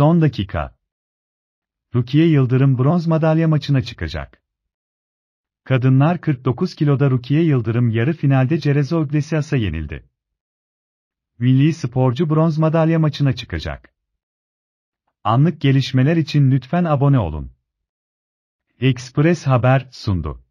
Son dakika. Rukiye Yıldırım bronz madalya maçına çıkacak. Kadınlar 49 kiloda Rukiye Yıldırım yarı finalde Cerezo Iglesias'a yenildi. Milli sporcu bronz madalya maçına çıkacak. Anlık gelişmeler için lütfen abone olun. Express Haber sundu.